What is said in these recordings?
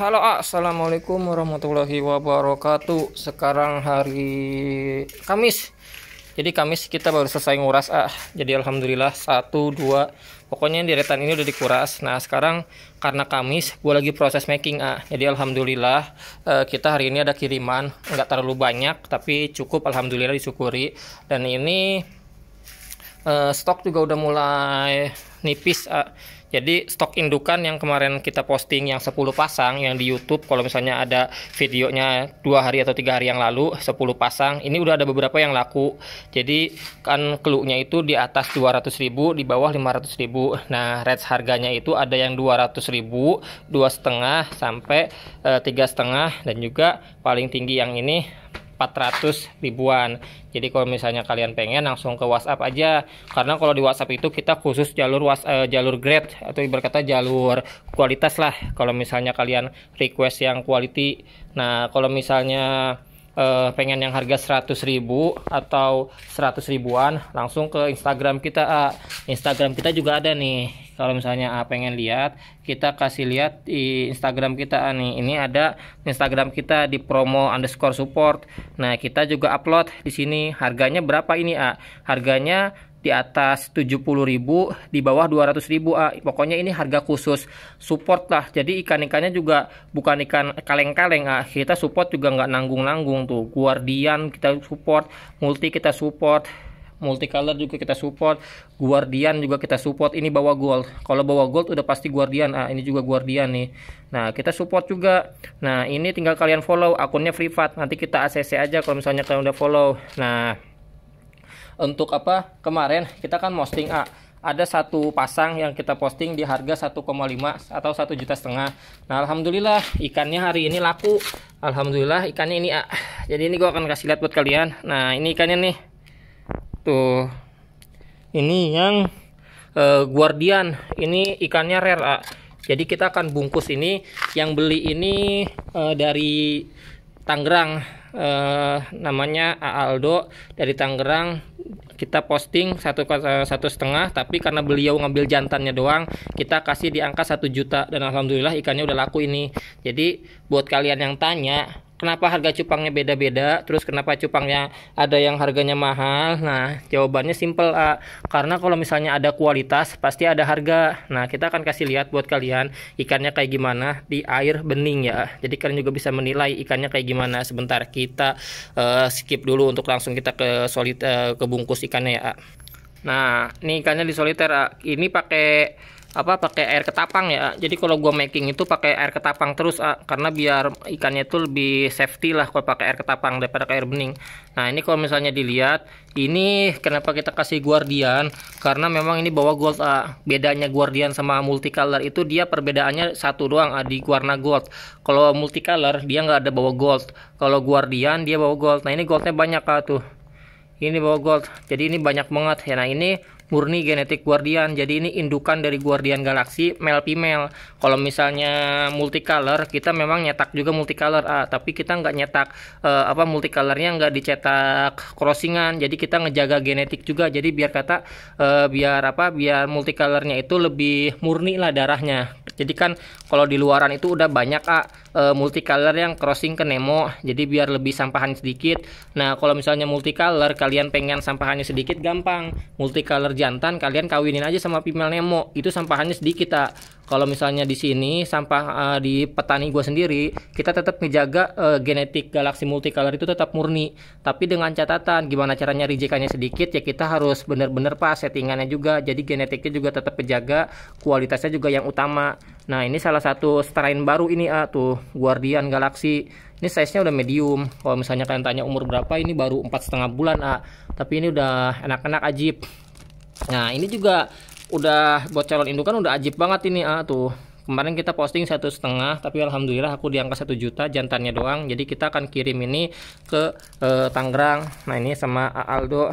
Halo, assalamualaikum warahmatullahi wabarakatuh. Sekarang hari Kamis. Jadi Kamis kita baru selesai nguras ah. Jadi alhamdulillah satu dua pokoknya deretan ini udah dikuras. Nah sekarang karena Kamis gue lagi proses making ah. Jadi alhamdulillah eh, kita hari ini ada kiriman nggak terlalu banyak tapi cukup alhamdulillah disyukuri. Dan ini eh, stok juga udah mulai nipis ah jadi stok indukan yang kemarin kita posting yang 10 pasang yang di YouTube kalau misalnya ada videonya dua hari atau tiga hari yang lalu 10 pasang ini udah ada beberapa yang laku. Jadi kan keluknya itu di atas 200 ribu di bawah 500 ribu. Nah range harganya itu ada yang 200 ribu, dua setengah sampai eh, tiga setengah dan juga paling tinggi yang ini 400 ribuan jadi kalau misalnya kalian pengen langsung ke WhatsApp aja karena kalau di WhatsApp itu kita khusus jalur was, uh, jalur grade atau berkata jalur kualitas lah kalau misalnya kalian request yang quality nah kalau misalnya uh, pengen yang harga 100 ribu atau 100 ribuan langsung ke Instagram kita A. Instagram kita juga ada nih kalau misalnya A pengen lihat kita kasih lihat di Instagram kita A nih ini ada Instagram kita di promo underscore support nah kita juga upload di sini harganya berapa ini A harganya di atas 70.000 di bawah 200.000 ah, pokoknya ini harga khusus support lah jadi ikan-ikannya juga bukan ikan kaleng-kaleng ah. kita support juga nggak nanggung-nanggung tuh guardian kita support multi kita support multicolor juga kita support guardian juga kita support ini bawa gold kalau bawa gold udah pasti guardian ah ini juga guardian nih nah kita support juga nah ini tinggal kalian follow akunnya privat nanti kita acc aja kalau misalnya kalian udah follow nah untuk apa kemarin kita kan posting A ada satu pasang yang kita posting di harga 1,5 atau satu juta setengah. Nah, alhamdulillah ikannya hari ini laku. Alhamdulillah ikannya ini A. Jadi ini gua akan kasih lihat buat kalian. Nah, ini ikannya nih. Tuh. Ini yang uh, guardian. Ini ikannya rare A. Jadi kita akan bungkus ini yang beli ini uh, dari Tangerang eh, namanya Aldo dari Tangerang kita posting satu eh, satu setengah tapi karena beliau ngambil jantannya doang kita kasih di angka satu juta dan alhamdulillah ikannya udah laku ini jadi buat kalian yang tanya kenapa harga cupangnya beda-beda, terus kenapa cupangnya ada yang harganya mahal. Nah, jawabannya simple, A. Karena kalau misalnya ada kualitas, pasti ada harga. Nah, kita akan kasih lihat buat kalian ikannya kayak gimana di air bening ya. Jadi kalian juga bisa menilai ikannya kayak gimana. Sebentar kita uh, skip dulu untuk langsung kita ke solid uh, ke bungkus ikannya ya. Nah, ini ikannya di soliter. Ini pakai apa pakai air ketapang ya jadi kalau gua making itu pakai air ketapang terus ah, karena biar ikannya itu lebih safety lah kalau pakai air ketapang daripada air bening nah ini kalau misalnya dilihat ini kenapa kita kasih guardian karena memang ini bawa gold ah. bedanya guardian sama multicolor itu dia perbedaannya satu doang ah, di warna gold kalau multicolor dia nggak ada bawa gold kalau guardian dia bawa gold nah ini goldnya banyak ah, tuh ini bawa gold jadi ini banyak banget ya nah ini murni genetik guardian. Jadi ini indukan dari guardian galaksi male female. Kalau misalnya multicolor, kita memang nyetak juga multicolor, ah, tapi kita nggak nyetak eh, apa multicolornya nggak dicetak crossingan. Jadi kita ngejaga genetik juga. Jadi biar kata eh, biar apa biar multicolornya itu lebih murni lah darahnya jadi kan kalau di luaran itu udah banyak ah, multicolor yang crossing ke Nemo. Jadi biar lebih sampahan sedikit. Nah, kalau misalnya multicolor kalian pengen sampahannya sedikit gampang. Multicolor jantan kalian kawinin aja sama female Nemo. Itu sampahannya sedikit, ah. Kalau misalnya di sini sampah uh, di petani gue sendiri, kita tetap menjaga uh, eh, genetik galaksi multicolor itu tetap murni, tapi dengan catatan gimana caranya rejekannya sedikit ya kita harus benar-benar pas settingannya juga, jadi genetiknya juga tetap menjaga, kualitasnya juga yang utama. Nah ini salah satu strain baru ini ah tuh Guardian Galaxy. Ini size-nya udah medium. Kalau misalnya kalian tanya umur berapa, ini baru empat setengah bulan ah. Tapi ini udah enak-enak ajib. Nah ini juga udah buat calon indukan udah ajib banget ini ah tuh. Kemarin kita posting satu setengah, tapi alhamdulillah aku diangkat angka satu juta jantannya doang. Jadi kita akan kirim ini ke eh, Tangerang. Nah ini sama Aldo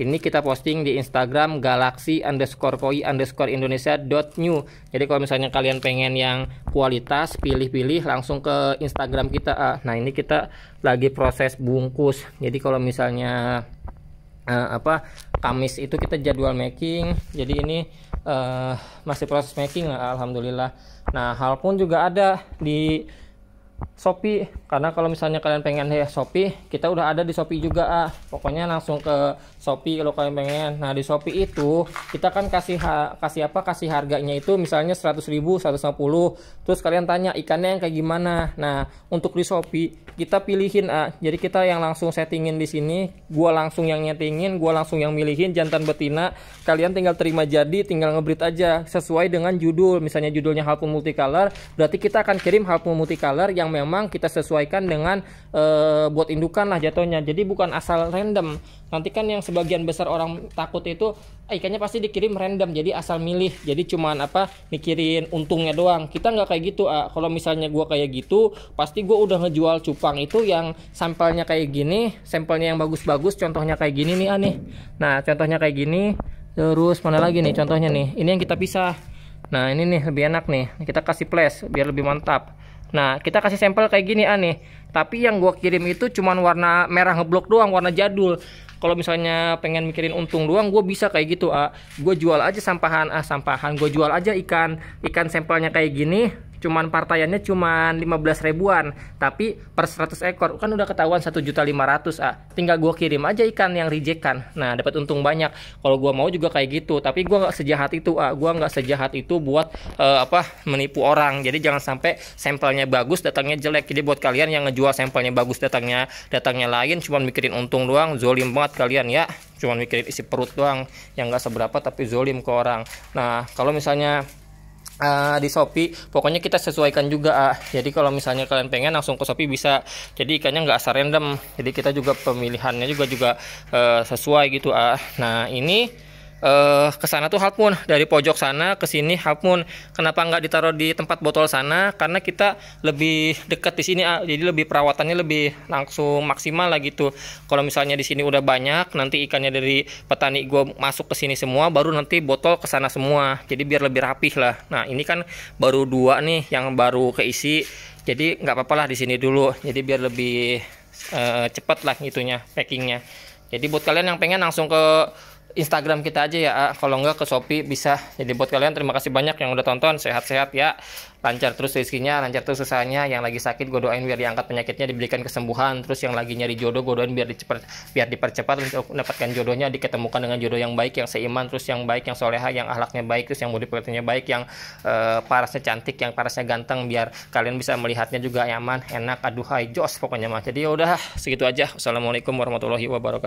ini kita posting di Instagram galaxy underscore koi underscore indonesia dot new jadi kalau misalnya kalian pengen yang kualitas pilih-pilih langsung ke Instagram kita nah ini kita lagi proses bungkus jadi kalau misalnya uh, apa Kamis itu kita jadwal making jadi ini uh, masih proses making alhamdulillah nah hal pun juga ada di Shopee karena kalau misalnya kalian pengen ya Shopee kita udah ada di Shopee juga ah. pokoknya langsung ke Shopee kalau kalian pengen nah di Shopee itu kita kan kasih kasih apa kasih harganya itu misalnya 100.000 ribu 150 terus kalian tanya ikannya yang kayak gimana nah untuk di Shopee kita pilihin ah. jadi kita yang langsung settingin di sini gua langsung yang nyetingin gua langsung yang milihin jantan betina kalian tinggal terima jadi tinggal ngebrit aja sesuai dengan judul misalnya judulnya halpun multicolor berarti kita akan kirim halpun multicolor yang memang kita sesuaikan dengan e, buat indukan lah jatuhnya. Jadi bukan asal random. Nanti kan yang sebagian besar orang takut itu ikannya eh, pasti dikirim random. Jadi asal milih. Jadi cuman apa mikirin untungnya doang. Kita nggak kayak gitu. Ah. Kalau misalnya gua kayak gitu, pasti gua udah ngejual cupang itu yang sampelnya kayak gini, sampelnya yang bagus-bagus, contohnya kayak gini nih aneh. Nah, contohnya kayak gini. Terus mana lagi nih contohnya nih? Ini yang kita pisah. Nah, ini nih lebih enak nih. Kita kasih flash biar lebih mantap. Nah, kita kasih sampel kayak gini aneh. Tapi yang gua kirim itu cuman warna merah ngeblok doang, warna jadul. Kalau misalnya pengen mikirin untung doang, gue bisa kayak gitu, ah. Gue jual aja sampahan, ah sampahan. Gue jual aja ikan, ikan sampelnya kayak gini cuman partaiannya cuman 15 ribuan tapi per 100 ekor kan udah ketahuan 1 juta 500 ah tinggal gua kirim aja ikan yang reject kan nah dapat untung banyak kalau gua mau juga kayak gitu tapi gua nggak sejahat itu ah gua nggak sejahat itu buat uh, apa menipu orang jadi jangan sampai sampelnya bagus datangnya jelek jadi buat kalian yang ngejual sampelnya bagus datangnya datangnya lain cuma mikirin untung doang zolim banget kalian ya cuma mikirin isi perut doang yang nggak seberapa tapi zolim ke orang nah kalau misalnya uh, di Shopee. Pokoknya kita sesuaikan juga. Uh. Jadi kalau misalnya kalian pengen langsung ke Shopee bisa. Jadi ikannya nggak asal random. Jadi kita juga pemilihannya juga juga uh, sesuai gitu. Uh. Nah ini uh, ke sana tuh half moon dari pojok sana ke sini half moon. Kenapa nggak ditaruh di tempat botol sana? Karena kita lebih dekat di sini, ah, jadi lebih perawatannya lebih langsung maksimal lah gitu. Kalau misalnya di sini udah banyak, nanti ikannya dari petani gue masuk ke sini semua, baru nanti botol ke sana semua. Jadi biar lebih rapih lah. Nah ini kan baru dua nih yang baru keisi. Jadi nggak apa-apa lah di sini dulu. Jadi biar lebih uh, cepat lah itunya packingnya jadi buat kalian yang pengen langsung ke Instagram kita aja ya kalau enggak ke Shopee bisa jadi buat kalian terima kasih banyak yang udah tonton sehat-sehat ya lancar terus rezekinya lancar terus usahanya yang lagi sakit gue doain biar diangkat penyakitnya diberikan kesembuhan terus yang lagi nyari jodoh gue doain biar dipercepat, biar dipercepat untuk mendapatkan jodohnya diketemukan dengan jodoh yang baik yang seiman terus yang baik yang soleha yang ahlaknya baik terus yang budi pekerjaannya baik yang uh, parasnya cantik yang parasnya ganteng biar kalian bisa melihatnya juga nyaman enak aduhai jos pokoknya mah jadi ya udah segitu aja assalamualaikum warahmatullahi wabarakatuh